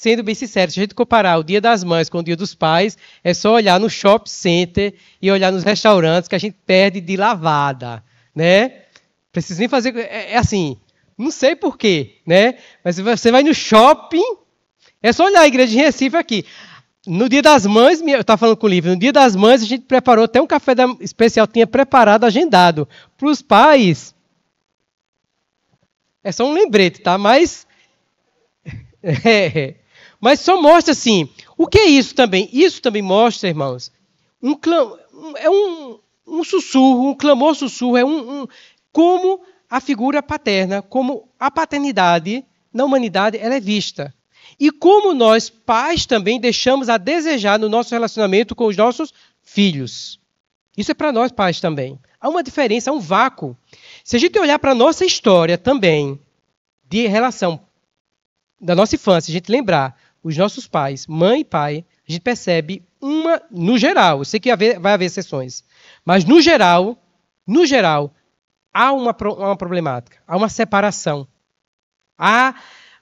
sendo bem sincero, se a gente comparar o Dia das Mães com o Dia dos Pais, é só olhar no shopping center e olhar nos restaurantes que a gente perde de lavada, né? Precisa nem fazer... É, é assim, não sei porquê, né? Mas você vai no shopping, é só olhar a igreja de Recife aqui. No Dia das Mães, eu estava falando com o livro, no Dia das Mães a gente preparou até um café da, especial, tinha preparado, agendado. Para os pais, é só um lembrete, tá? Mas é, mas só mostra assim, o que é isso também? Isso também mostra, irmãos, um clam, é um, um sussurro, um clamor sussurro, é um, um como a figura paterna, como a paternidade na humanidade ela é vista. E como nós, pais, também deixamos a desejar no nosso relacionamento com os nossos filhos. Isso é para nós, pais, também. Há uma diferença, há um vácuo. Se a gente olhar para a nossa história também, de relação da nossa infância, a gente lembrar os nossos pais, mãe e pai, a gente percebe uma, no geral, eu sei que vai haver exceções, mas no geral, no geral, há uma, uma problemática, há uma separação. Há,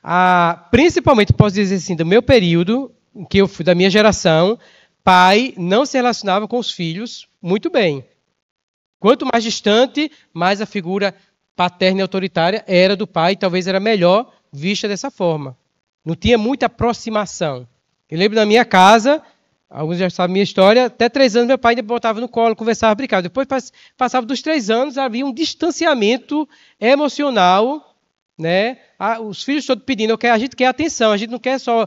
há, principalmente, posso dizer assim, do meu período, que eu fui da minha geração, pai não se relacionava com os filhos muito bem. Quanto mais distante, mais a figura paterna e autoritária era do pai, talvez era melhor vista dessa forma. Não tinha muita aproximação. Eu lembro na minha casa, alguns já sabem a minha história, até três anos meu pai ainda botava no colo, conversava, brincava. Depois passava dos três anos, havia um distanciamento emocional, né? Os filhos todos pedindo, quero, a gente quer atenção, a gente não quer só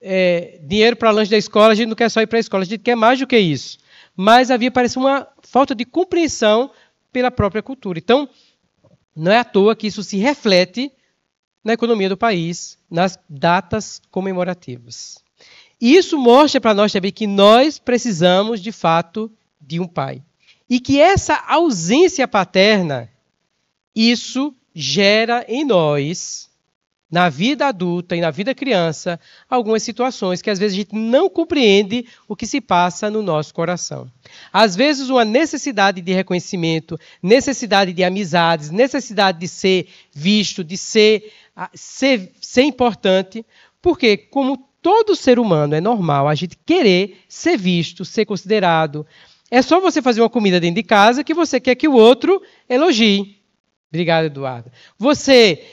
é, dinheiro para lanche da escola, a gente não quer só ir para a escola, a gente quer mais do que isso. Mas havia, parece, uma falta de compreensão pela própria cultura. Então, não é à toa que isso se reflete na economia do país nas datas comemorativas. E isso mostra para nós também que nós precisamos, de fato, de um pai. E que essa ausência paterna, isso gera em nós, na vida adulta e na vida criança, algumas situações que às vezes a gente não compreende o que se passa no nosso coração. Às vezes, uma necessidade de reconhecimento, necessidade de amizades, necessidade de ser visto, de ser ser, ser importante, porque, como todo ser humano é normal a gente querer ser visto, ser considerado. É só você fazer uma comida dentro de casa que você quer que o outro elogie. Obrigado, Eduardo. Você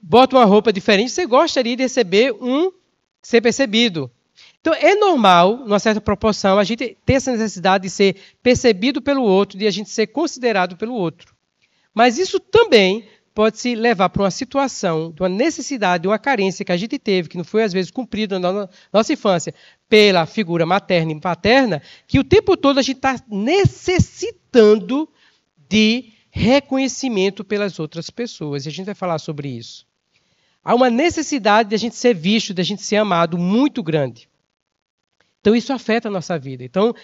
bota uma roupa diferente, você gostaria de receber um ser percebido. Então é normal, numa certa proporção, a gente ter essa necessidade de ser percebido pelo outro, de a gente ser considerado pelo outro. Mas isso também pode-se levar para uma situação, de uma necessidade, uma carência que a gente teve, que não foi às vezes cumprida na nossa infância, pela figura materna e paterna, que o tempo todo a gente está necessitando de reconhecimento pelas outras pessoas. E a gente vai falar sobre isso. Há uma necessidade de a gente ser visto, de a gente ser amado muito grande. Então isso afeta a nossa vida. Então,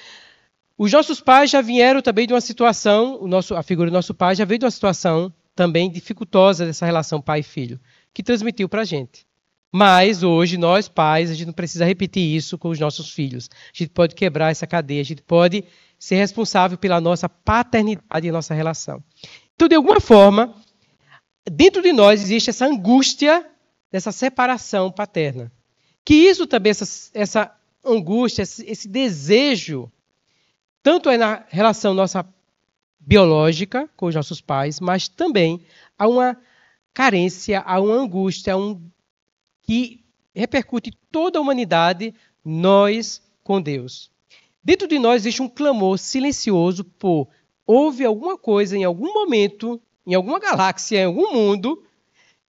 os nossos pais já vieram também de uma situação, o nosso, a figura do nosso pai já veio de uma situação também dificultosa dessa relação pai-filho, que transmitiu para a gente. Mas hoje, nós pais, a gente não precisa repetir isso com os nossos filhos. A gente pode quebrar essa cadeia, a gente pode ser responsável pela nossa paternidade e nossa relação. Então, de alguma forma, dentro de nós existe essa angústia dessa separação paterna. Que isso também, essa, essa angústia, esse, esse desejo, tanto é na relação nossa biológica com os nossos pais, mas também há uma carência, há uma angústia, um que repercute toda a humanidade, nós com Deus. Dentro de nós existe um clamor silencioso por houve alguma coisa em algum momento, em alguma galáxia, em algum mundo,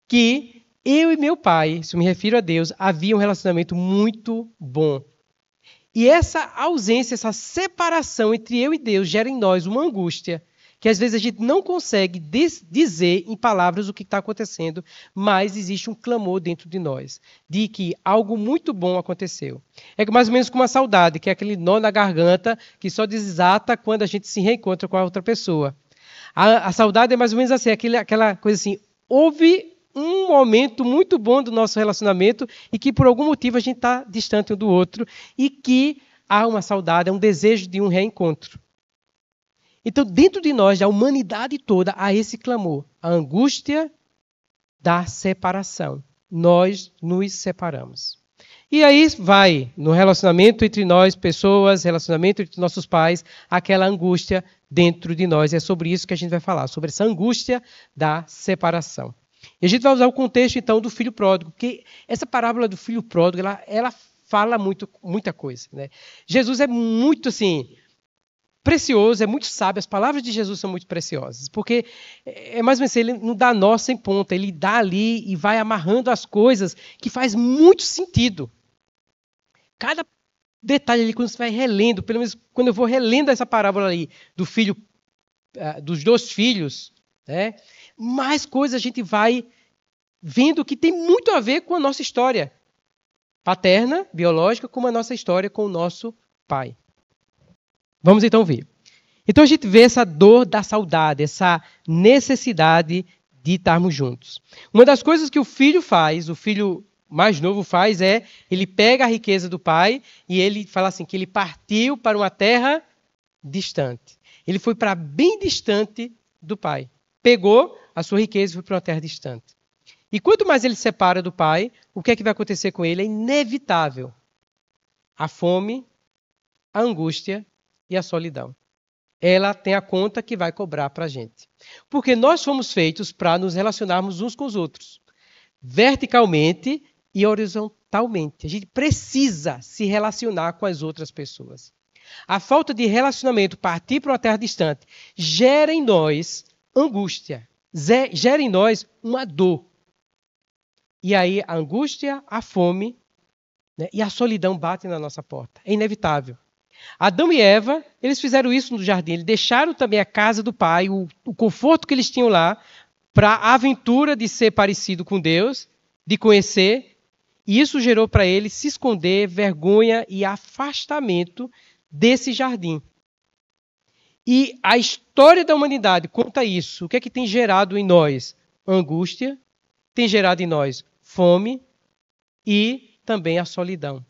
que eu e meu pai, se me refiro a Deus, havia um relacionamento muito bom. E essa ausência, essa separação entre eu e Deus gera em nós uma angústia que às vezes a gente não consegue dizer em palavras o que está acontecendo, mas existe um clamor dentro de nós de que algo muito bom aconteceu. É mais ou menos como uma saudade, que é aquele nó na garganta que só desata quando a gente se reencontra com a outra pessoa. A, a saudade é mais ou menos assim, aquele, aquela coisa assim, houve um momento muito bom do nosso relacionamento e que por algum motivo a gente está distante um do outro e que há uma saudade, é um desejo de um reencontro. Então, dentro de nós, da humanidade toda, há esse clamor, a angústia da separação. Nós nos separamos. E aí vai no relacionamento entre nós, pessoas, relacionamento entre nossos pais, aquela angústia dentro de nós. E é sobre isso que a gente vai falar, sobre essa angústia da separação. E a gente vai usar o contexto então do filho pródigo, porque essa parábola do filho pródigo, ela, ela fala muito, muita coisa. Né? Jesus é muito assim, precioso, é muito sábio, as palavras de Jesus são muito preciosas, porque é mais ou menos assim, ele não dá nó sem ponta, ele dá ali e vai amarrando as coisas que faz muito sentido. Cada detalhe ali, quando você vai relendo, pelo menos quando eu vou relendo essa parábola ali do filho, eh, dos dois filhos, né, mais coisas a gente vai vendo que tem muito a ver com a nossa história paterna, biológica, como a nossa história com o nosso pai. Vamos então ver. Então a gente vê essa dor da saudade, essa necessidade de estarmos juntos. Uma das coisas que o filho faz, o filho mais novo faz, é ele pega a riqueza do pai e ele fala assim: que ele partiu para uma terra distante. Ele foi para bem distante do pai. Pegou a sua riqueza e foi para uma terra distante. E quanto mais ele se separa do pai, o que é que vai acontecer com ele? É inevitável. A fome, a angústia e a solidão. Ela tem a conta que vai cobrar para a gente. Porque nós fomos feitos para nos relacionarmos uns com os outros, verticalmente e horizontalmente. A gente precisa se relacionar com as outras pessoas. A falta de relacionamento, partir para uma terra distante, gera em nós angústia, gera em nós uma dor. E aí a angústia, a fome né, e a solidão batem na nossa porta. É inevitável. Adão e Eva, eles fizeram isso no jardim. Eles deixaram também a casa do pai, o, o conforto que eles tinham lá, para a aventura de ser parecido com Deus, de conhecer. E isso gerou para eles se esconder, vergonha e afastamento desse jardim. E a história da humanidade conta isso. O que é que tem gerado em nós? Angústia, tem gerado em nós fome e também a solidão.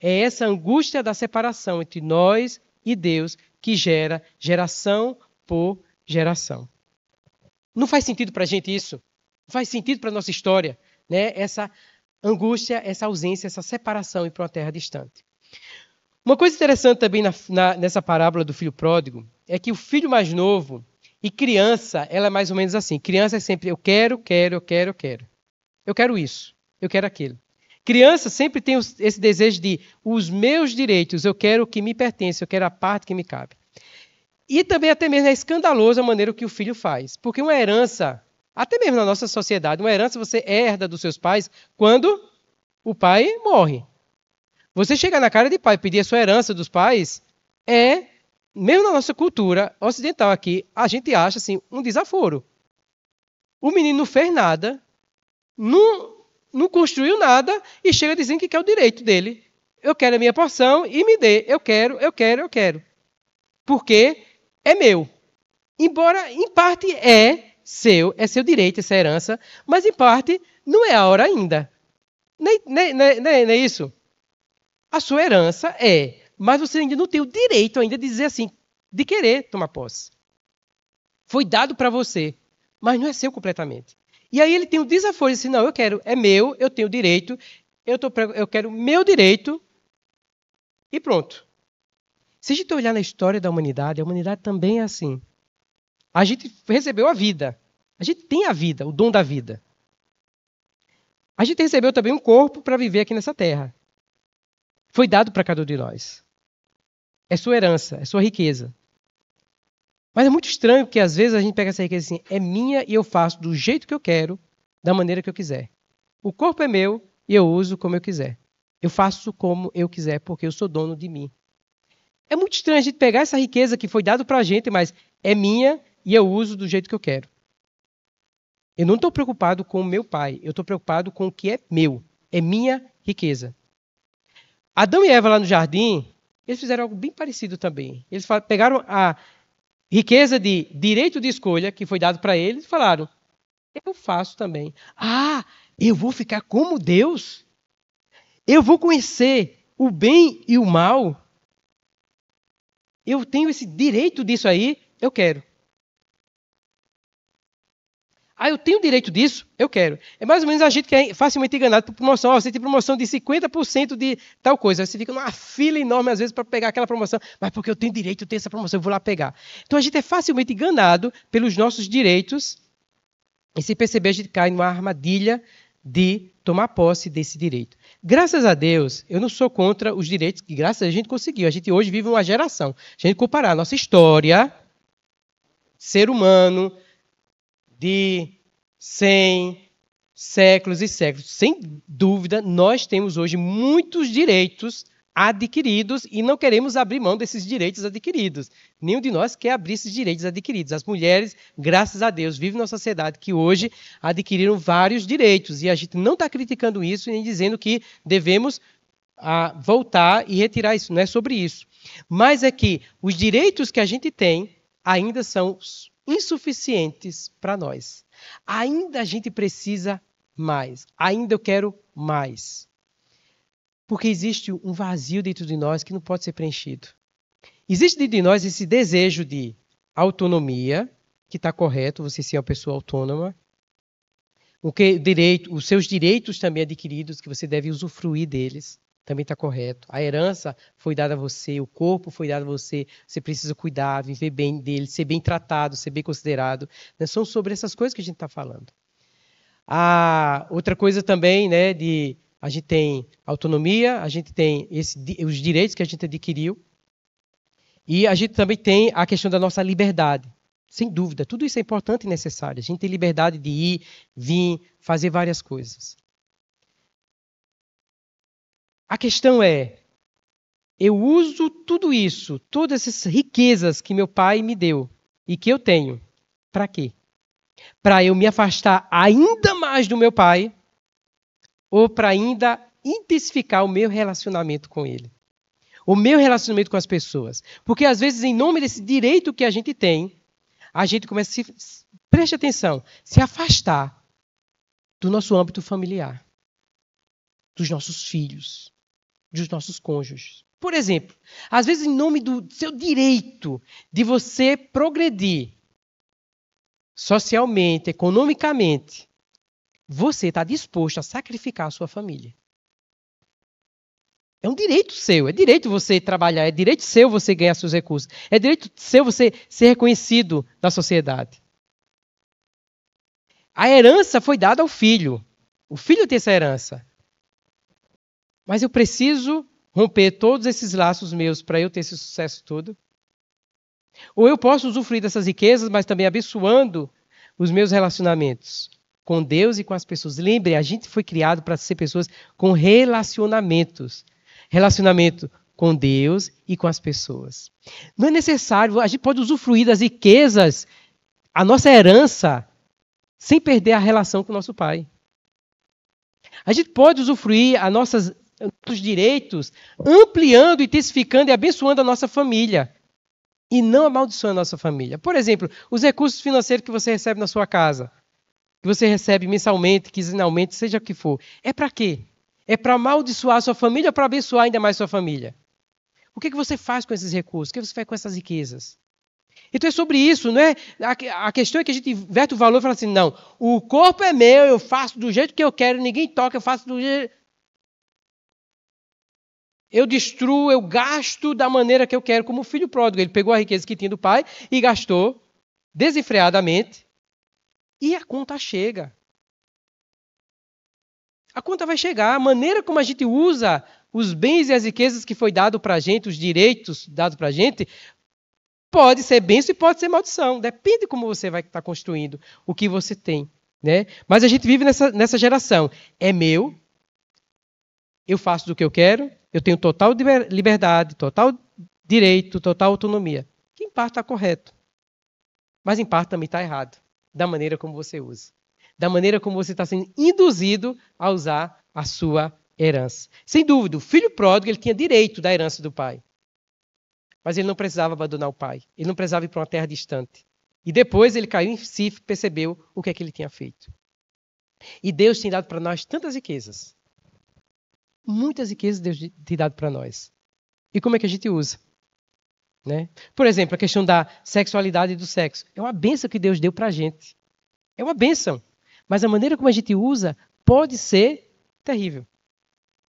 É essa angústia da separação entre nós e Deus que gera geração por geração. Não faz sentido para a gente isso? Não faz sentido para a nossa história, né? Essa angústia, essa ausência, essa separação e para uma terra distante. Uma coisa interessante também na, na, nessa parábola do filho pródigo é que o filho mais novo e criança, ela é mais ou menos assim. Criança é sempre eu quero, quero, eu quero, eu quero. Eu quero isso, eu quero aquilo. Criança sempre tem esse desejo de os meus direitos, eu quero o que me pertence, eu quero a parte que me cabe. E também até mesmo é escandaloso a maneira que o filho faz, porque uma herança, até mesmo na nossa sociedade, uma herança você herda dos seus pais quando o pai morre. Você chegar na cara de pai pedir a sua herança dos pais é, mesmo na nossa cultura ocidental aqui, a gente acha assim um desaforo. O menino não fez nada, não, não construiu nada e chega dizendo que quer o direito dele. Eu quero a minha porção e me dê. Eu quero, eu quero, eu quero. Porque é meu. Embora, em parte, é seu, é seu direito, essa herança, mas, em parte, não é a hora ainda. Não é, é isso? A sua herança é, mas você ainda não tem o direito ainda de dizer assim, de querer tomar posse. Foi dado para você, mas não é seu completamente. E aí ele tem o desafio de assim, não, eu quero, é meu, eu tenho direito, eu, tô, eu quero meu direito e pronto. Se a gente olhar na história da humanidade, a humanidade também é assim. A gente recebeu a vida. A gente tem a vida, o dom da vida. A gente recebeu também um corpo para viver aqui nessa terra. Foi dado para cada um de nós. É sua herança, é sua riqueza. Mas é muito estranho porque às vezes a gente pega essa riqueza assim, é minha e eu faço do jeito que eu quero, da maneira que eu quiser. O corpo é meu e eu uso como eu quiser. Eu faço como eu quiser porque eu sou dono de mim. É muito estranho a gente pegar essa riqueza que foi dada para a gente, mas é minha e eu uso do jeito que eu quero. Eu não estou preocupado com o meu pai, eu estou preocupado com o que é meu, é minha riqueza. Adão e Eva lá no jardim, eles fizeram algo bem parecido também. Eles pegaram a riqueza de direito de escolha que foi dado para eles, falaram: eu faço também. Ah, eu vou ficar como Deus? Eu vou conhecer o bem e o mal? Eu tenho esse direito disso aí? Eu quero. Ah, eu tenho direito disso? Eu quero. É mais ou menos a gente que é facilmente enganado por promoção. Ah, você tem promoção de 50% de tal coisa. Você fica numa fila enorme, às vezes, para pegar aquela promoção. Mas porque eu tenho direito, eu tenho essa promoção, eu vou lá pegar. Então a gente é facilmente enganado pelos nossos direitos. E se perceber, a gente cai numa armadilha de tomar posse desse direito. Graças a Deus, eu não sou contra os direitos que, graças a Deus, a gente conseguiu. A gente hoje vive uma geração. Se a gente comparar a nossa história, ser humano, de 100 séculos e séculos. Sem dúvida, nós temos hoje muitos direitos adquiridos e não queremos abrir mão desses direitos adquiridos. Nenhum de nós quer abrir esses direitos adquiridos. As mulheres, graças a Deus, vivem numa sociedade que hoje adquiriram vários direitos e a gente não está criticando isso nem dizendo que devemos a, ah, voltar e retirar isso. Não é sobre isso. Mas é que os direitos que a gente tem ainda são insuficientes para nós. Ainda a gente precisa mais. Ainda eu quero mais. Porque existe um vazio dentro de nós que não pode ser preenchido. Existe dentro de nós esse desejo de autonomia, que está correto, você ser uma pessoa autônoma. O que direito, os seus direitos também adquiridos, que você deve usufruir deles também está correto. A herança foi dada a você, o corpo foi dado a você, você precisa cuidar, viver bem dele, ser bem tratado, ser bem considerado. Né? São sobre essas coisas que a gente está falando. A outra coisa também, né, de a gente tem autonomia, a gente tem esse, os direitos que a gente adquiriu e a gente também tem a questão da nossa liberdade. Sem dúvida, tudo isso é importante e necessário. A gente tem liberdade de ir, vir, fazer várias coisas. A questão é: eu uso tudo isso, todas essas riquezas que meu pai me deu e que eu tenho, para quê? Para eu me afastar ainda mais do meu pai ou para ainda intensificar o meu relacionamento com ele? O meu relacionamento com as pessoas. Porque às vezes, em nome desse direito que a gente tem, a gente começa a se, preste atenção, se afastar do nosso âmbito familiar, dos nossos filhos, dos nossos cônjuges. Por exemplo, às vezes, em nome do seu direito de você progredir socialmente, economicamente, você está disposto a sacrificar a sua família. É um direito seu, é direito você trabalhar, é direito seu você ganhar seus recursos, é direito seu você ser reconhecido na sociedade. A herança foi dada ao filho. O filho tem essa herança. Mas eu preciso romper todos esses laços meus para eu ter esse sucesso todo? Ou eu posso usufruir dessas riquezas, mas também abençoando os meus relacionamentos com Deus e com as pessoas. Lembre, a gente foi criado para ser pessoas com relacionamentos. Relacionamento com Deus e com as pessoas. Não é necessário, a gente pode usufruir das riquezas, a nossa herança, sem perder a relação com o nosso Pai. A gente pode usufruir as nossas dos direitos, ampliando, intensificando e abençoando a nossa família. E não amaldiçoando a nossa família. Por exemplo, os recursos financeiros que você recebe na sua casa, que você recebe mensalmente, quinzenalmente, seja o que for, é para quê? É para amaldiçoar a sua família ou para abençoar ainda mais sua família? O que, que você faz com esses recursos? O que você faz com essas riquezas? Então é sobre isso, não é? A questão é que a gente inverte o valor e fala assim: não, o corpo é meu, eu faço do jeito que eu quero, ninguém toca, eu faço do jeito. Eu destruo, eu gasto da maneira que eu quero, como o filho pródigo. Ele pegou a riqueza que tinha do pai e gastou desenfreadamente. E a conta chega. A conta vai chegar. A maneira como a gente usa os bens e as riquezas que foi dado para a gente, os direitos dados para a gente, pode ser bênção e pode ser maldição. Depende de como você vai estar tá construindo o que você tem. Né? Mas a gente vive nessa, nessa geração. É meu, eu faço do que eu quero, eu tenho total liberdade, total direito, total autonomia. Que em parte está correto, mas em parte também está errado, da maneira como você usa, da maneira como você está sendo induzido a usar a sua herança. Sem dúvida, o filho pródigo ele tinha direito da herança do pai, mas ele não precisava abandonar o pai, ele não precisava ir para uma terra distante. E depois ele caiu em si e percebeu o que é que ele tinha feito. E Deus tem dado para nós tantas riquezas muitas riquezas Deus tem dado para nós. E como é que a gente usa? Né? Por exemplo, a questão da sexualidade e do sexo. É uma benção que Deus deu para a gente. É uma benção. Mas a maneira como a gente usa pode ser terrível.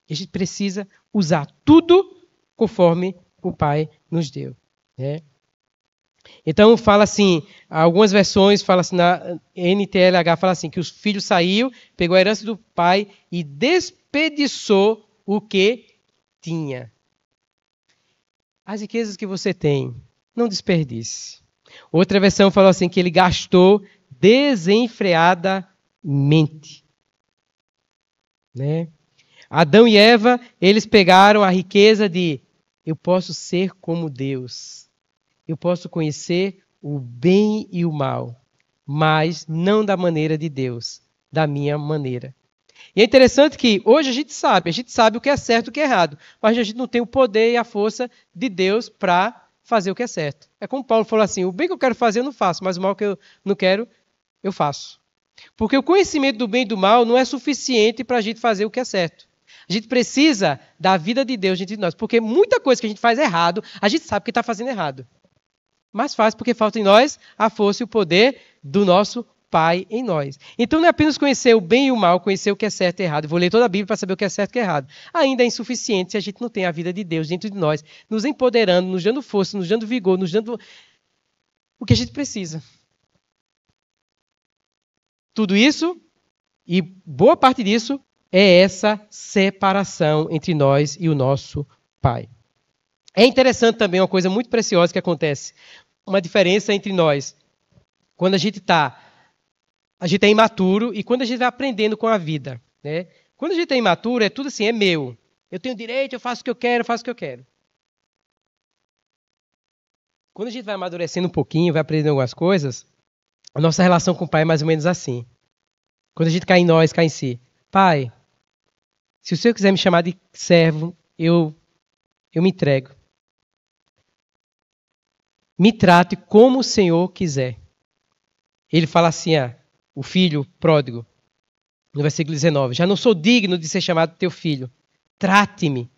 E a gente precisa usar tudo conforme o Pai nos deu. Né? Então fala assim, algumas versões fala assim na NTLH fala assim que o filho saiu, pegou a herança do pai e des, desperdiçou o que tinha. As riquezas que você tem, não desperdice. Outra versão falou assim que ele gastou desenfreadamente. Né? Adão e Eva, eles pegaram a riqueza de eu posso ser como Deus. Eu posso conhecer o bem e o mal, mas não da maneira de Deus, da minha maneira. E é interessante que hoje a gente sabe, a gente sabe o que é certo e o que é errado, mas a gente não tem o poder e a força de Deus para fazer o que é certo. É como Paulo falou assim: o bem que eu quero fazer eu não faço, mas o mal que eu não quero, eu faço. Porque o conhecimento do bem e do mal não é suficiente para a gente fazer o que é certo. A gente precisa da vida de Deus dentro de nós, porque muita coisa que a gente faz errado, a gente sabe que está fazendo errado. Mas faz porque falta em nós a força e o poder do nosso Pai em nós. Então não é apenas conhecer o bem e o mal, conhecer o que é certo e errado. Eu vou ler toda a Bíblia para saber o que é certo e o que é errado. Ainda é insuficiente se a gente não tem a vida de Deus dentro de nós, nos empoderando, nos dando força, nos dando vigor, nos dando o que a gente precisa. Tudo isso e boa parte disso é essa separação entre nós e o nosso Pai. É interessante também uma coisa muito preciosa que acontece, uma diferença entre nós quando a gente está a gente é imaturo e quando a gente vai aprendendo com a vida, né? Quando a gente é imaturo, é tudo assim, é meu. Eu tenho direito, eu faço o que eu quero, eu faço o que eu quero. Quando a gente vai amadurecendo um pouquinho, vai aprendendo algumas coisas, a nossa relação com o pai é mais ou menos assim. Quando a gente cai em nós, cai em si. Pai, se o senhor quiser me chamar de servo, eu eu me entrego. Me trate como o senhor quiser. Ele fala assim: ah, o filho pródigo, no versículo 19: Já não sou digno de ser chamado teu filho, trate-me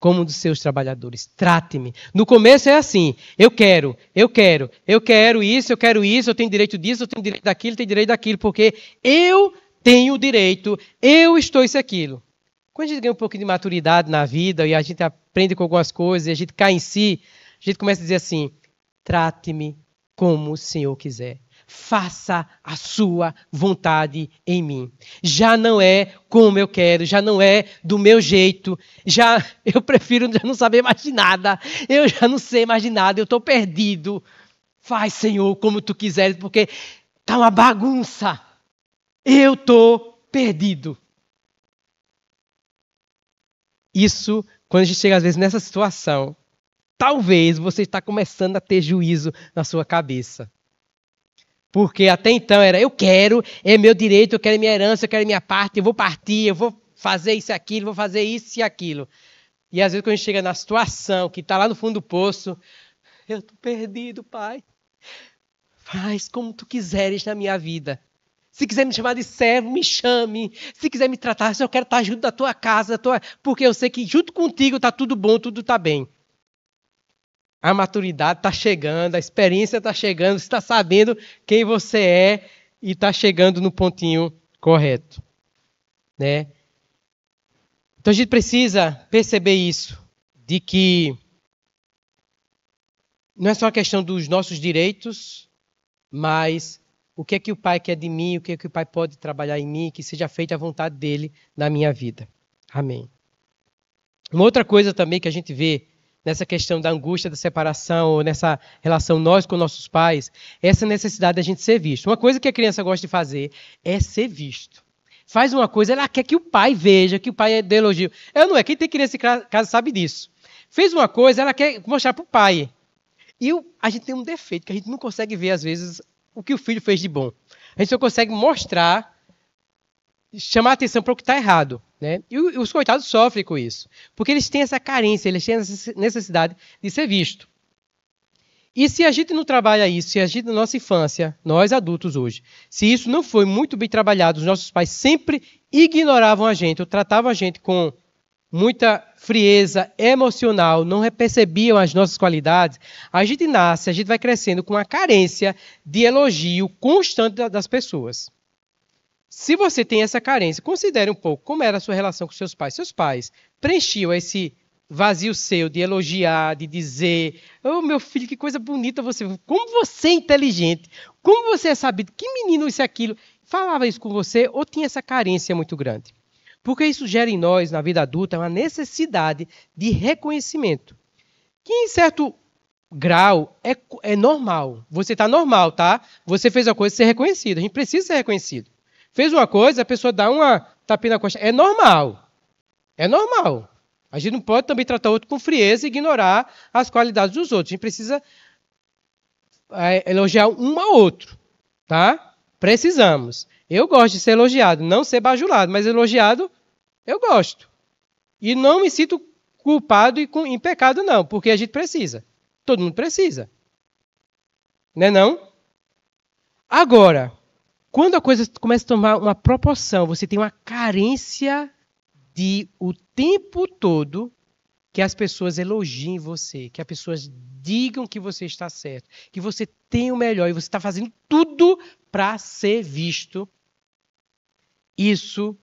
como um dos seus trabalhadores, trate-me. No começo é assim: eu quero, eu quero, eu quero isso, eu quero isso, eu tenho direito disso, eu tenho direito daquilo, eu tenho direito daquilo, porque eu tenho o direito, eu estou isso e aquilo. Quando a gente ganha um pouquinho de maturidade na vida e a gente aprende com algumas coisas e a gente cai em si, a gente começa a dizer assim: trate-me como o Senhor quiser faça a sua vontade em mim. Já não é como eu quero, já não é do meu jeito, já eu prefiro já não saber mais de nada, eu já não sei mais de nada, eu estou perdido. Faz, Senhor, como tu quiseres, porque tá uma bagunça. Eu estou perdido. Isso, quando a gente chega às vezes nessa situação, talvez você está começando a ter juízo na sua cabeça. Porque até então era, eu quero, é meu direito, eu quero minha herança, eu quero minha parte, eu vou partir, eu vou fazer isso e aquilo, vou fazer isso e aquilo. E às vezes quando a gente chega na situação que está lá no fundo do poço, eu estou perdido, pai. Faz como tu quiseres na minha vida. Se quiser me chamar de servo, me chame. Se quiser me tratar, se eu quero estar junto da tua casa, da tua... porque eu sei que junto contigo está tudo bom, tudo está bem. A maturidade está chegando, a experiência está chegando, você está sabendo quem você é e está chegando no pontinho correto. Né? Então a gente precisa perceber isso, de que não é só a questão dos nossos direitos, mas o que é que o Pai quer de mim, o que é que o Pai pode trabalhar em mim, que seja feita a vontade dele na minha vida. Amém. Uma outra coisa também que a gente vê nessa questão da angústia da separação, nessa relação nós com nossos pais, essa necessidade da gente ser visto. Uma coisa que a criança gosta de fazer é ser visto. Faz uma coisa, ela quer que o pai veja, que o pai dê elogio. Eu não é, quem tem criança em casa sabe disso. Fez uma coisa, ela quer mostrar para o pai. E a gente tem um defeito, que a gente não consegue ver, às vezes, o que o filho fez de bom. A gente só consegue mostrar, chamar a atenção para o que está errado. Né? E os coitados sofrem com isso, porque eles têm essa carência, eles têm essa necessidade de ser visto. E se a gente não trabalha isso, se a gente na nossa infância, nós adultos hoje, se isso não foi muito bem trabalhado, os nossos pais sempre ignoravam a gente, ou tratavam a gente com muita frieza emocional, não percebiam as nossas qualidades, a gente nasce, a gente vai crescendo com a carência de elogio constante das pessoas. Se você tem essa carência, considere um pouco como era a sua relação com seus pais. Seus pais preenchiam esse vazio seu de elogiar, de dizer: "Oh, meu filho, que coisa bonita você, como você é inteligente, como você é sabido, que menino isso e aquilo". Falava isso com você ou tinha essa carência muito grande? Porque isso gera em nós, na vida adulta, uma necessidade de reconhecimento, que em certo grau é, é normal. Você está normal, tá? Você fez a coisa ser é reconhecido. A gente precisa ser reconhecido. Fez uma coisa, a pessoa dá uma tapinha na costa. É normal. É normal. A gente não pode também tratar outro com frieza e ignorar as qualidades dos outros. A gente precisa é, elogiar um ao outro, tá? Precisamos. Eu gosto de ser elogiado, não ser bajulado, mas elogiado eu gosto. E não me sinto culpado e com, em pecado, não, porque a gente precisa. Todo mundo precisa. Né não? Agora, quando a coisa começa a tomar uma proporção, você tem uma carência de o tempo todo que as pessoas elogiem você, que as pessoas digam que você está certo, que você tem o melhor e você está fazendo tudo para ser visto. Isso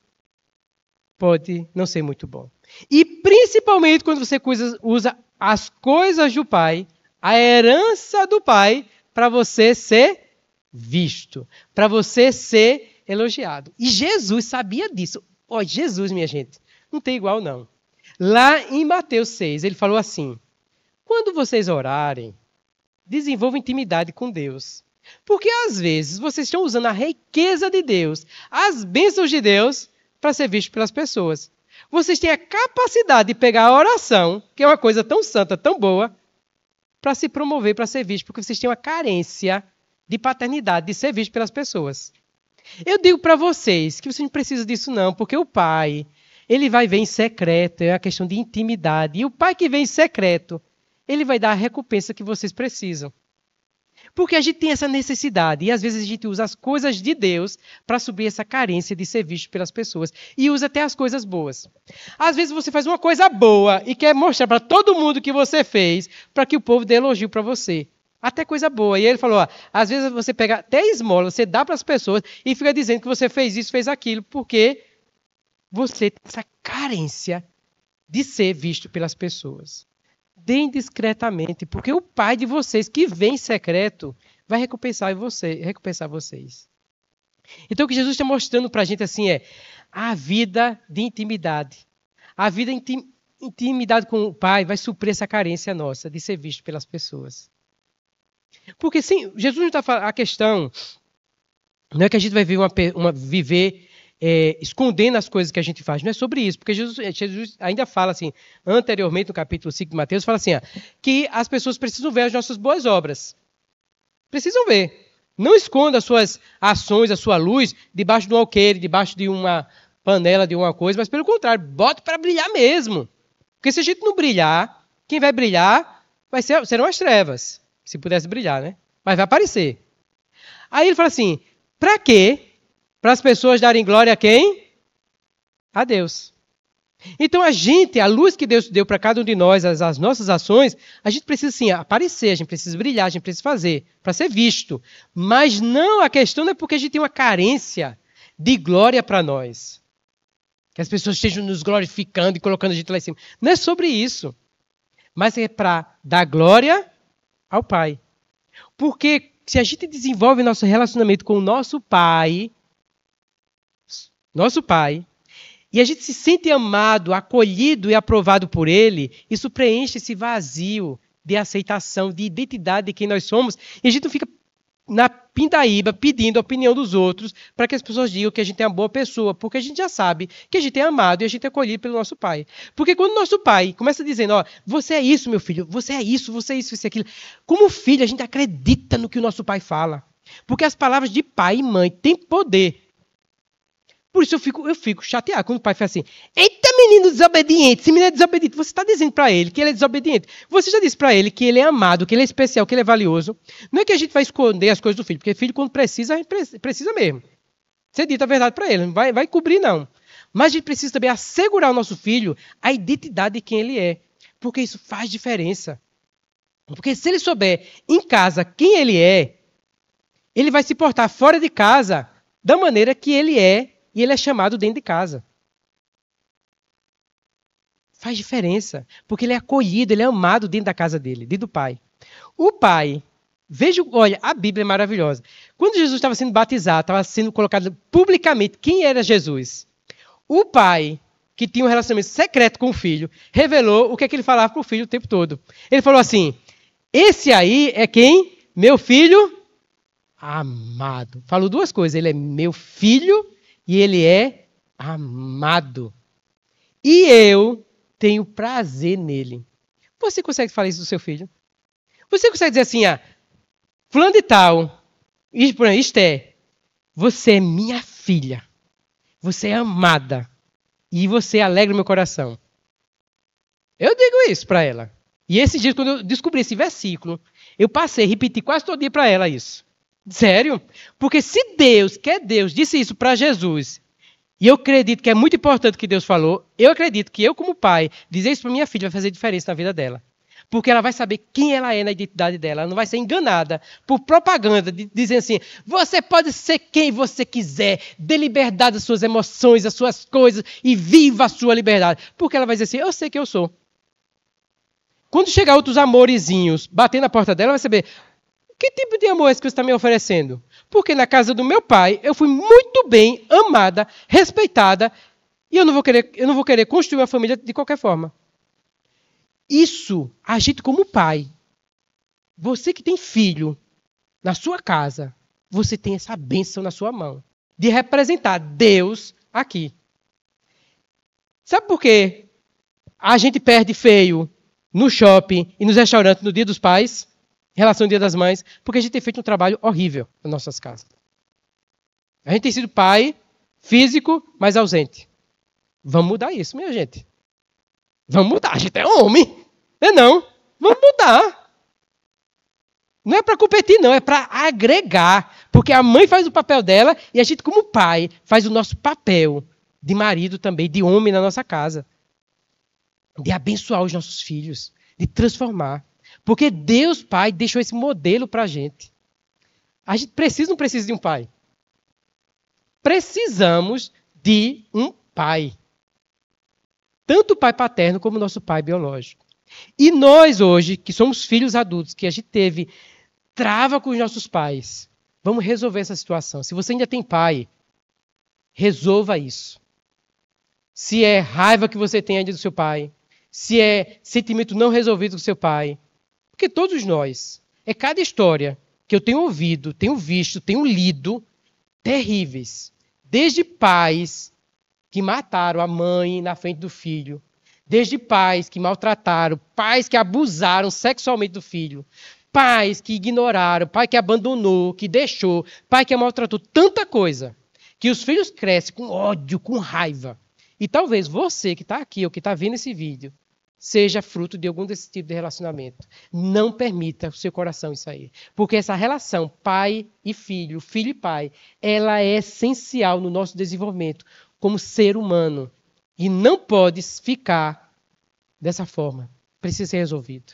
pode não ser muito bom. E principalmente quando você usa as coisas do pai, a herança do pai, para você ser visto, para você ser elogiado. E Jesus sabia disso. Ó, oh, Jesus, minha gente, não tem igual não. Lá em Mateus 6, ele falou assim: Quando vocês orarem, desenvolva intimidade com Deus. Porque às vezes vocês estão usando a riqueza de Deus, as bênçãos de Deus, para ser visto pelas pessoas. Vocês têm a capacidade de pegar a oração, que é uma coisa tão santa, tão boa, para se promover, para ser visto, porque vocês têm uma carência de paternidade, de ser visto pelas pessoas. Eu digo para vocês que vocês não precisam disso não, porque o pai, ele vai ver em secreto, é a questão de intimidade. E o pai que vem em secreto, ele vai dar a recompensa que vocês precisam. Porque a gente tem essa necessidade e às vezes a gente usa as coisas de Deus para subir essa carência de ser visto pelas pessoas e usa até as coisas boas. Às vezes você faz uma coisa boa e quer mostrar para todo mundo que você fez, para que o povo dê elogio para você. Até coisa boa. E ele falou: ó, às vezes você pega até esmola, você dá para as pessoas e fica dizendo que você fez isso, fez aquilo, porque você tem essa carência de ser visto pelas pessoas. Deem discretamente, porque o pai de vocês que vem secreto vai recompensar, você, recompensar vocês. Então o que Jesus está mostrando para a gente assim é a vida de intimidade. A vida intim, intimidade com o pai vai suprir essa carência nossa de ser visto pelas pessoas. Porque sim, Jesus está falando a questão. Não é que a gente vai viver, uma, uma, viver é, escondendo as coisas que a gente faz. Não é sobre isso, porque Jesus, é, Jesus ainda fala assim, anteriormente no capítulo 5 de Mateus, fala assim, ó, que as pessoas precisam ver as nossas boas obras. Precisam ver. Não esconda as suas ações, a sua luz, debaixo de um alqueire, debaixo de uma panela, de uma coisa, mas pelo contrário, bota para brilhar mesmo. Porque se a gente não brilhar, quem vai brilhar vai ser, serão as trevas. Se pudesse brilhar, né? Mas vai aparecer. Aí ele fala assim: para quê? Para as pessoas darem glória a quem? A Deus. Então a gente, a luz que Deus deu para cada um de nós, as, as, nossas ações, a gente precisa sim aparecer, a gente precisa brilhar, a gente precisa fazer, para ser visto. Mas não, a questão não é porque a gente tem uma carência de glória para nós. Que as pessoas estejam nos glorificando e colocando a gente lá em cima. Não é sobre isso. Mas é para dar glória ao Pai. Porque se a gente desenvolve nosso relacionamento com o nosso Pai, nosso Pai, e a gente se sente amado, acolhido e aprovado por Ele, isso preenche esse vazio de aceitação, de identidade de quem nós somos, e a gente não fica na pindaíba pedindo a opinião dos outros para que as pessoas digam que a gente é uma boa pessoa, porque a gente já sabe que a gente é amado e a gente é acolhido pelo nosso pai. Porque quando o nosso pai começa dizendo, ó, você é isso, meu filho, você é isso, você é isso, você é aquilo, como filho, a gente acredita no que o nosso pai fala. Porque as palavras de pai e mãe têm poder por isso eu fico, eu fico chateado quando o pai faz assim: Eita, menino desobediente, esse menino é desobediente. Você está dizendo para ele que ele é desobediente. Você já disse para ele que ele é amado, que ele é especial, que ele é valioso. Não é que a gente vai esconder as coisas do filho, porque filho, quando precisa, a gente precisa mesmo. Você dita a verdade para ele, não vai, vai cobrir, não. Mas a gente precisa também assegurar o nosso filho a identidade de quem ele é, porque isso faz diferença. Porque se ele souber em casa quem ele é, ele vai se portar fora de casa da maneira que ele é e ele é chamado dentro de casa. Faz diferença, porque ele é acolhido, ele é amado dentro da casa dele, dentro do pai. O pai, veja, olha, a Bíblia é maravilhosa. Quando Jesus estava sendo batizado, estava sendo colocado publicamente quem era Jesus. O pai que tinha um relacionamento secreto com o filho, revelou o que, é que ele falava para o filho o tempo todo. Ele falou assim: Esse aí é quem? Meu filho amado. Falou duas coisas: ele é meu filho e ele é amado. E eu tenho prazer nele. Você consegue falar isso do seu filho? Você consegue dizer assim, ah, fulano de tal, Esther, você é minha filha, você é amada e você alegra meu coração. Eu digo isso para ela. E esses dias, quando eu descobri esse versículo, eu passei, repeti quase todo dia para ela isso. Sério? Porque se Deus, que é Deus, disse isso para Jesus, e eu acredito que é muito importante que Deus falou, eu acredito que eu, como pai, dizer isso para minha filha vai fazer diferença na vida dela. Porque ela vai saber quem ela é na identidade dela. Ela não vai ser enganada por propaganda de, dizer assim: você pode ser quem você quiser, dê liberdade às suas emoções, às suas coisas e viva a sua liberdade. Porque ela vai dizer assim: eu sei que eu sou. Quando chegar outros amorezinhos bater na porta dela, ela vai saber: que tipo de amor é esse que você está me oferecendo? Porque na casa do meu pai eu fui muito bem amada, respeitada, e eu não vou querer, eu não vou querer construir uma família de qualquer forma. Isso agite como pai. Você que tem filho na sua casa, você tem essa bênção na sua mão de representar Deus aqui. Sabe por quê? A gente perde feio no shopping e nos restaurantes no Dia dos Pais? relação ao Dia das Mães, porque a gente tem feito um trabalho horrível nas nossas casas. A gente tem sido pai físico, mas ausente. Vamos mudar isso, minha gente. Vamos mudar. A gente é homem. É não. Vamos mudar. Não é para competir, não. É para agregar. Porque a mãe faz o papel dela e a gente, como pai, faz o nosso papel de marido também, de homem na nossa casa. De abençoar os nossos filhos. De transformar. Porque Deus Pai deixou esse modelo para a gente. A gente precisa não precisa de um pai? Precisamos de um pai. Tanto o pai paterno como o nosso pai biológico. E nós hoje, que somos filhos adultos, que a gente teve trava com os nossos pais, vamos resolver essa situação. Se você ainda tem pai, resolva isso. Se é raiva que você tem ainda do seu pai, se é sentimento não resolvido do seu pai, porque todos nós, é cada história que eu tenho ouvido, tenho visto, tenho lido, terríveis. Desde pais que mataram a mãe na frente do filho, desde pais que maltrataram, pais que abusaram sexualmente do filho, pais que ignoraram, pai que abandonou, que deixou, pai que maltratou, tanta coisa, que os filhos crescem com ódio, com raiva. E talvez você que está aqui ou que está vendo esse vídeo seja fruto de algum desse tipo de relacionamento. Não permita o seu coração isso aí. Porque essa relação pai e filho, filho e pai, ela é essencial no nosso desenvolvimento como ser humano. E não pode ficar dessa forma. Precisa ser resolvido.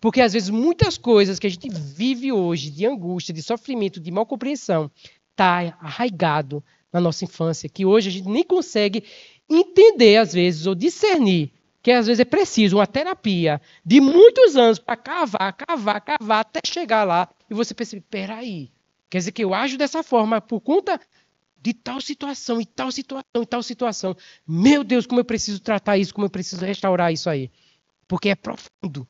Porque às vezes muitas coisas que a gente vive hoje de angústia, de sofrimento, de mal compreensão, está arraigado na nossa infância, que hoje a gente nem consegue entender às vezes ou discernir que às vezes é preciso uma terapia de muitos anos para cavar, cavar, cavar, até chegar lá e você perceber peraí, quer dizer que eu ajo dessa forma por conta de tal situação, e tal situação, e tal situação. Meu Deus, como eu preciso tratar isso, como eu preciso restaurar isso aí. Porque é profundo.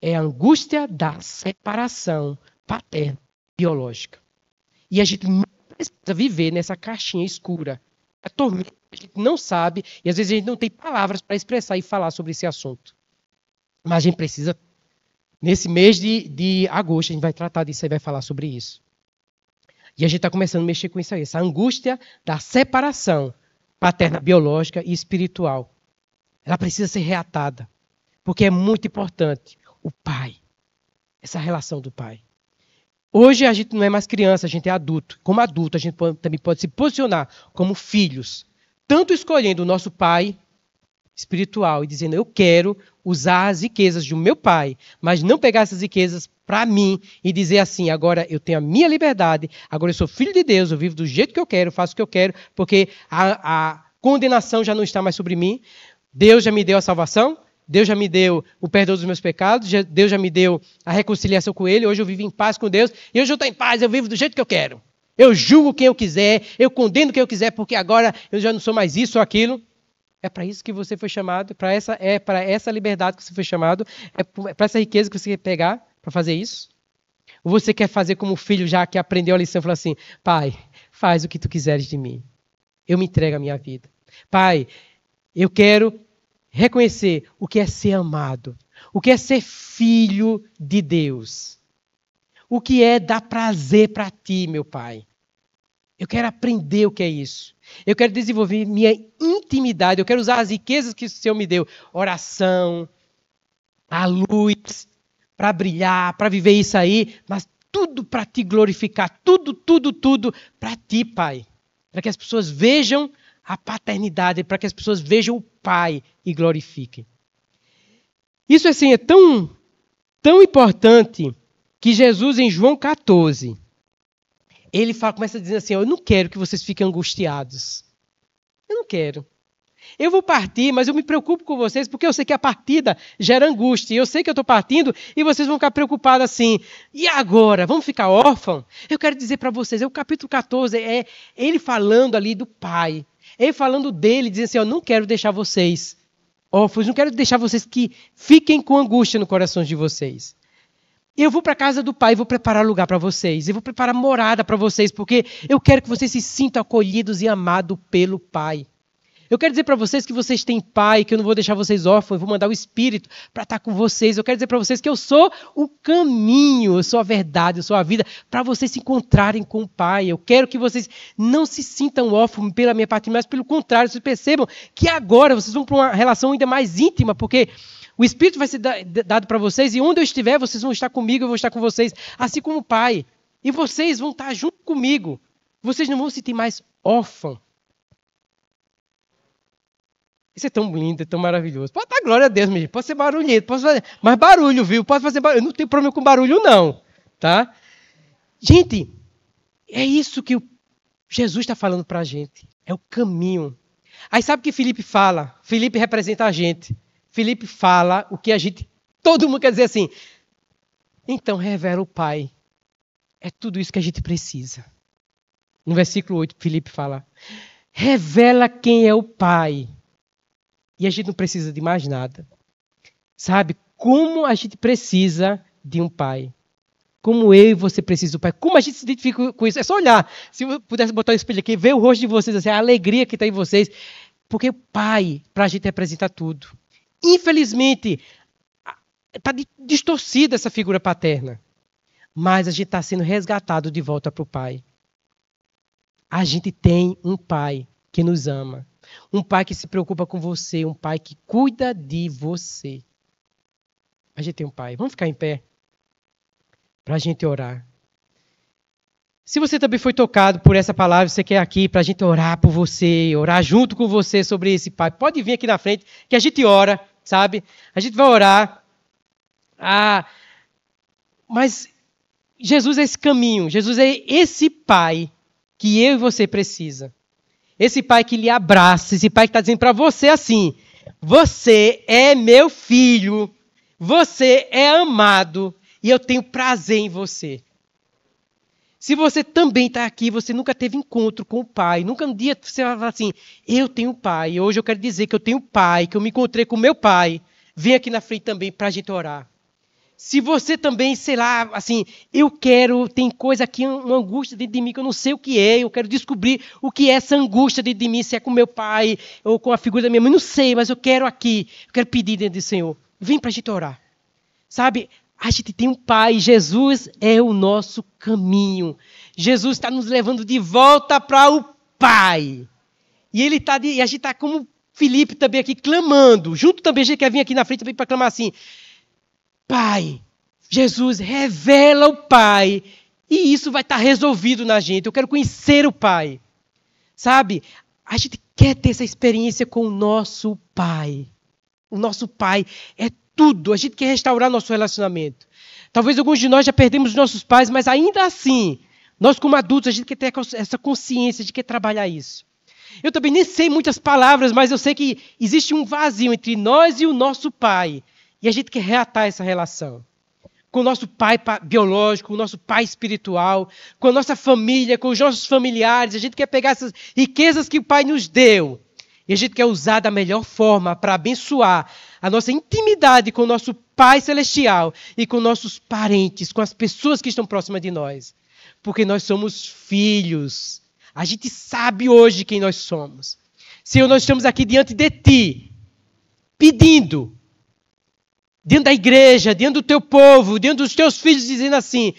É a angústia da separação paterna biológica. E a gente precisa viver nessa caixinha escura a tormenta, a gente não sabe, e às vezes a gente não tem palavras para expressar e falar sobre esse assunto. Mas a gente precisa, nesse mês de, de agosto, a gente vai tratar disso e vai falar sobre isso. E a gente está começando a mexer com isso aí, essa angústia da separação paterna biológica e espiritual. Ela precisa ser reatada, porque é muito importante o pai, essa relação do pai. Hoje a gente não é mais criança, a gente é adulto. Como adulto, a gente também pode se posicionar como filhos, tanto escolhendo o nosso pai espiritual e dizendo: Eu quero usar as riquezas do meu pai, mas não pegar essas riquezas para mim e dizer assim: agora eu tenho a minha liberdade, agora eu sou filho de Deus, eu vivo do jeito que eu quero, faço o que eu quero, porque a, a condenação já não está mais sobre mim, Deus já me deu a salvação, Deus já me deu o perdão dos meus pecados, Deus já me deu a reconciliação com Ele, hoje eu vivo em paz com Deus, e hoje eu estou em paz, eu vivo do jeito que eu quero. Eu julgo quem eu quiser, eu condeno quem eu quiser, porque agora eu já não sou mais isso ou aquilo. É para isso que você foi chamado, para essa é para essa liberdade que você foi chamado, é para é essa riqueza que você quer pegar para fazer isso? Ou você quer fazer como o filho já que aprendeu a lição, falar assim: "Pai, faz o que tu quiseres de mim. Eu me entrego a minha vida. Pai, eu quero reconhecer o que é ser amado, o que é ser filho de Deus, o que é dar prazer para ti, meu Pai. Eu quero aprender o que é isso. Eu quero desenvolver minha intimidade. Eu quero usar as riquezas que o Senhor me deu oração, a luz para brilhar, para viver isso aí, mas tudo para te glorificar, tudo, tudo, tudo para ti, Pai. Para que as pessoas vejam a paternidade, para que as pessoas vejam o Pai e glorifiquem. Isso assim é tão tão importante que Jesus em João 14 ele fala, começa dizendo assim: "Eu não quero que vocês fiquem angustiados. Eu não quero. Eu vou partir, mas eu me preocupo com vocês porque eu sei que a partida gera angústia. Eu sei que eu estou partindo e vocês vão ficar preocupados assim. E agora? Vamos ficar órfãos? Eu quero dizer para vocês, é o capítulo 14, é ele falando ali do pai. Ele falando dele, dizendo assim: Eu não quero deixar vocês órfãos, não quero deixar vocês que fiquem com angústia no coração de vocês. Eu vou para a casa do Pai, e vou preparar lugar para vocês, eu vou preparar morada para vocês, porque eu quero que vocês se sintam acolhidos e amados pelo Pai. Eu quero dizer para vocês que vocês têm pai, que eu não vou deixar vocês órfãos, eu vou mandar o Espírito para estar tá com vocês. Eu quero dizer para vocês que eu sou o caminho, eu sou a verdade, eu sou a vida, para vocês se encontrarem com o Pai. Eu quero que vocês não se sintam órfãos pela minha parte, mas pelo contrário, vocês percebam que agora vocês vão para uma relação ainda mais íntima, porque o Espírito vai ser dado para vocês e onde eu estiver, vocês vão estar comigo, eu vou estar com vocês, assim como o Pai. E vocês vão estar junto comigo. Vocês não vão se sentir mais órfãos isso é tão lindo, é tão maravilhoso. Pode dar glória a Deus, meu gente. Pode ser barulhento, pode fazer. Mas barulho, viu? Pode fazer barulho. Eu não tenho problema com barulho, não. Tá? Gente, é isso que Jesus está falando para a gente. É o caminho. Aí sabe o que Felipe fala? Felipe representa a gente. Felipe fala o que a gente. Todo mundo quer dizer assim. Então revela o Pai. É tudo isso que a gente precisa. No versículo 8, Felipe fala: revela quem é o Pai e a gente não precisa de mais nada. Sabe? Como a gente precisa de um pai. Como eu e você precisa do pai. Como a gente se identifica com isso? É só olhar. Se eu pudesse botar o espelho aqui, ver o rosto de vocês, assim, a alegria que está em vocês. Porque o pai, para a gente, representa tudo. Infelizmente, está distorcida essa figura paterna. Mas a gente está sendo resgatado de volta para o pai. A gente tem um pai que nos ama, um pai que se preocupa com você, um pai que cuida de você. A gente tem um pai. Vamos ficar em pé para a gente orar. Se você também foi tocado por essa palavra, você quer aqui para a gente orar por você, orar junto com você sobre esse pai, pode vir aqui na frente que a gente ora, sabe? A gente vai orar. Ah, mas Jesus é esse caminho, Jesus é esse pai que eu e você precisa. Esse pai que lhe abraça, esse pai que está dizendo para você assim: Você é meu filho, você é amado e eu tenho prazer em você. Se você também está aqui, você nunca teve encontro com o Pai, nunca um dia você vai falar assim: eu tenho Pai, hoje eu quero dizer que eu tenho Pai, que eu me encontrei com meu Pai. Vem aqui na frente também para a gente orar se você também, sei lá, assim, eu quero, tem coisa aqui, uma angústia dentro de mim que eu não sei o que é, eu quero descobrir o que é essa angústia dentro de mim, se é com meu pai ou com a figura da minha mãe, não sei, mas eu quero aqui, eu quero pedir dentro do Senhor. Vem para a gente orar. Sabe, a gente tem um Pai, Jesus é o nosso caminho. Jesus está nos levando de volta para o Pai. E ele tá de, e a gente está como Felipe também aqui clamando, junto também, a gente quer vir aqui na frente também para clamar assim. Pai. Jesus revela o Pai. E isso vai estar tá resolvido na gente. Eu quero conhecer o Pai. Sabe? A gente quer ter essa experiência com o nosso Pai. O nosso Pai é tudo. A gente quer restaurar nosso relacionamento. Talvez alguns de nós já perdemos nossos pais, mas ainda assim, nós como adultos, a gente quer ter essa consciência de que trabalhar isso. Eu também nem sei muitas palavras, mas eu sei que existe um vazio entre nós e o nosso Pai. E a gente quer reatar essa relação com o nosso pai biológico, com o nosso pai espiritual, com a nossa família, com os nossos familiares. A gente quer pegar essas riquezas que o pai nos deu e a gente quer usar da melhor forma para abençoar a nossa intimidade com o nosso pai celestial e com nossos parentes, com as pessoas que estão próximas de nós. Porque nós somos filhos. A gente sabe hoje quem nós somos. Senhor, nós estamos aqui diante de ti, pedindo dentro da igreja, dentro do teu povo, dentro dos teus filhos, dizendo assim: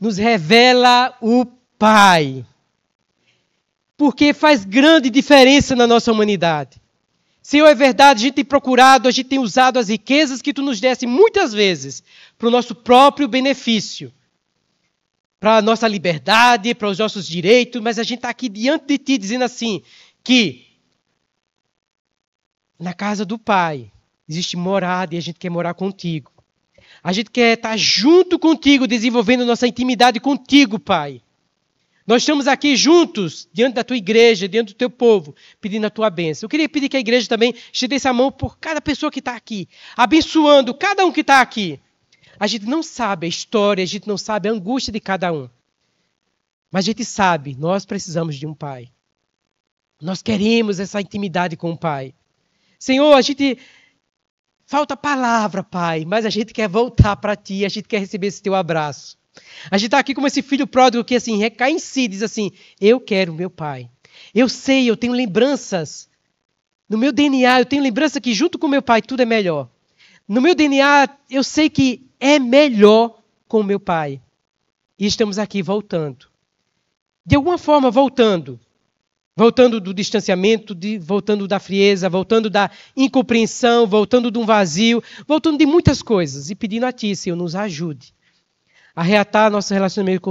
nos revela o Pai. Porque faz grande diferença na nossa humanidade. Senhor, é verdade, a gente tem procurado, a gente tem usado as riquezas que tu nos deste muitas vezes para o nosso próprio benefício, para a nossa liberdade, para os nossos direitos, mas a gente está aqui diante de ti dizendo assim: que na casa do Pai existe morada e a gente quer morar contigo. A gente quer estar junto contigo, desenvolvendo nossa intimidade contigo, Pai. Nós estamos aqui juntos, diante da tua igreja, diante do teu povo, pedindo a tua bênção. Eu queria pedir que a igreja também estendesse a mão por cada pessoa que está aqui, abençoando cada um que está aqui. A gente não sabe a história, a gente não sabe a angústia de cada um. Mas a gente sabe, nós precisamos de um pai. Nós queremos essa intimidade com o pai. Senhor, a gente Falta palavra, Pai, mas a gente quer voltar para Ti, a gente quer receber esse Teu abraço. A gente está aqui como esse filho pródigo que assim recai em si, diz assim: Eu quero meu pai. Eu sei, eu tenho lembranças. No meu DNA, eu tenho lembrança que junto com meu pai tudo é melhor. No meu DNA, eu sei que é melhor com meu pai. E estamos aqui voltando. De alguma forma, voltando. Voltando do distanciamento, de, voltando da frieza, voltando da incompreensão, voltando de um vazio, voltando de muitas coisas e pedindo a Ti, Senhor, nos ajude a reatar nosso relacionamento com o